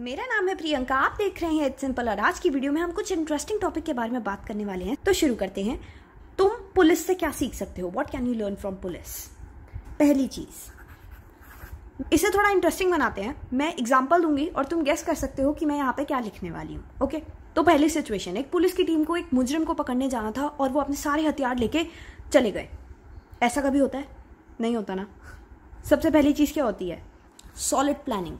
मेरा नाम है प्रियंका आप देख रहे हैं इट्स सिंपल और आज की वीडियो में हम कुछ इंटरेस्टिंग टॉपिक के बारे में बात करने वाले हैं तो शुरू करते हैं तुम पुलिस से क्या सीख सकते हो what can you learn from police पहली चीज इसे थोड़ा इंटरेस्टिंग बनाते हैं मैं एग्जाम्पल दूंगी और तुम गेस कर सकते हो कि मैं यहाँ पे क्या लिखने वाली हूँ ओके तो पहली सिचुएशन एक पुलिस की टीम को एक मुजरिम को पकड़ने जाना था और वो अपने सारे हथियार लेके चले गए ऐसा कभी होता है नहीं होता ना सबसे पहली चीज़ क्या होती है सॉलिड प्लानिंग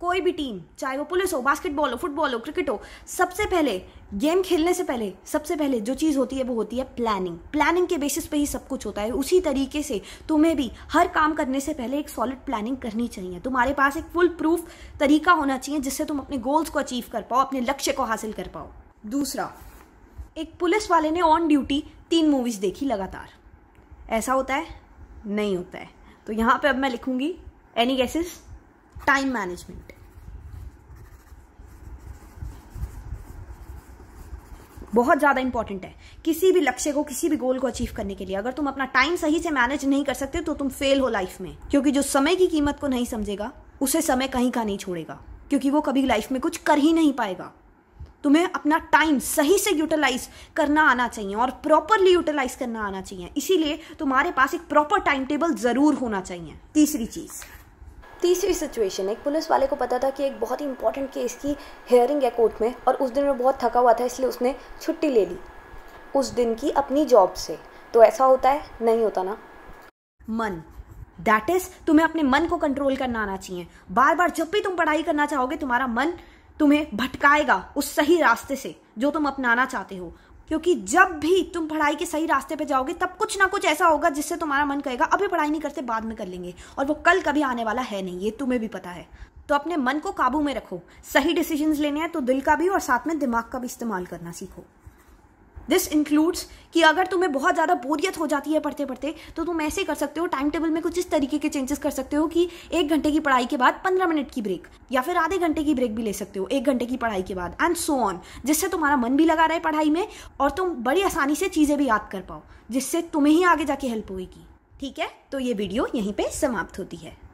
कोई भी टीम चाहे वो पुलिस हो बास्केटबॉल हो फुटबॉल हो क्रिकेट हो सबसे पहले गेम खेलने से पहले सबसे पहले जो चीज़ होती है वो होती है प्लानिंग प्लानिंग के बेसिस पे ही सब कुछ होता है उसी तरीके से तुम्हें भी हर काम करने से पहले एक सॉलिड प्लानिंग करनी चाहिए तुम्हारे पास एक फुल प्रूफ तरीका होना चाहिए जिससे तुम अपने गोल्स को अचीव कर पाओ अपने लक्ष्य को हासिल कर पाओ दूसरा एक पुलिस वाले ने ऑन ड्यूटी तीन मूवीज़ देखी लगातार ऐसा होता है नहीं होता है तो यहाँ पे अब मैं लिखूंगी एनी गैसेस टाइम मैनेजमेंट बहुत ज़्यादा इंपॉर्टेंट है किसी भी लक्ष्य को किसी भी गोल को अचीव करने के लिए अगर तुम अपना टाइम सही से मैनेज नहीं कर सकते तो तुम फेल हो लाइफ में क्योंकि जो समय की कीमत को नहीं समझेगा उसे समय कहीं का नहीं छोड़ेगा क्योंकि वो कभी लाइफ में कुछ कर ही नहीं पाएगा तुम्हें अपना टाइम सही से यूटिलाइज करना आना चाहिए और प्रॉपरली यूटिलाइज करना आना चाहिए इसीलिए तुम्हारे पास एक प्रॉपर टाइम टेबल ज़रूर होना चाहिए तीसरी चीज़ तीसरी सिचुएशन एक पुलिस वाले को पता था कि एक बहुत ही इंपॉर्टेंट केस की हेयरिंग है कोर्ट में और उस दिन वो बहुत थका हुआ था इसलिए उसने छुट्टी ले ली उस दिन की अपनी जॉब से तो ऐसा होता है नहीं होता ना मन दैट इज तुम्हें अपने मन को कंट्रोल करना आना चाहिए बार बार जब भी तुम पढ़ाई करना चाहोगे तुम्हारा मन तुम्हें भटकाएगा उस सही रास्ते से जो तुम अपनाना चाहते हो क्योंकि जब भी तुम पढ़ाई के सही रास्ते पे जाओगे तब कुछ ना कुछ ऐसा होगा जिससे तुम्हारा मन कहेगा अभी पढ़ाई नहीं करते बाद में कर लेंगे और वो कल कभी आने वाला है नहीं ये तुम्हें भी पता है तो अपने मन को काबू में रखो सही डिसीजंस लेने हैं तो दिल का भी और साथ में दिमाग का भी इस्तेमाल करना सीखो दिस इंक्लूड्स कि अगर तुम्हें बहुत ज़्यादा बोरियत हो जाती है पढ़ते पढ़ते तो तुम ऐसे कर सकते हो टाइम टेबल में कुछ इस तरीके के चेंजेस कर सकते हो कि एक घंटे की पढ़ाई के बाद पंद्रह मिनट की ब्रेक या फिर आधे घंटे की ब्रेक भी ले सकते हो एक घंटे की पढ़ाई के बाद एंड सो ऑन जिससे तुम्हारा मन भी लगा रहा है पढ़ाई में और तुम बड़ी आसानी से चीज़ें भी याद कर पाओ जिससे तुम्हें ही आगे जाके हेल्प होगी ठीक है तो ये वीडियो यहीं पर समाप्त होती है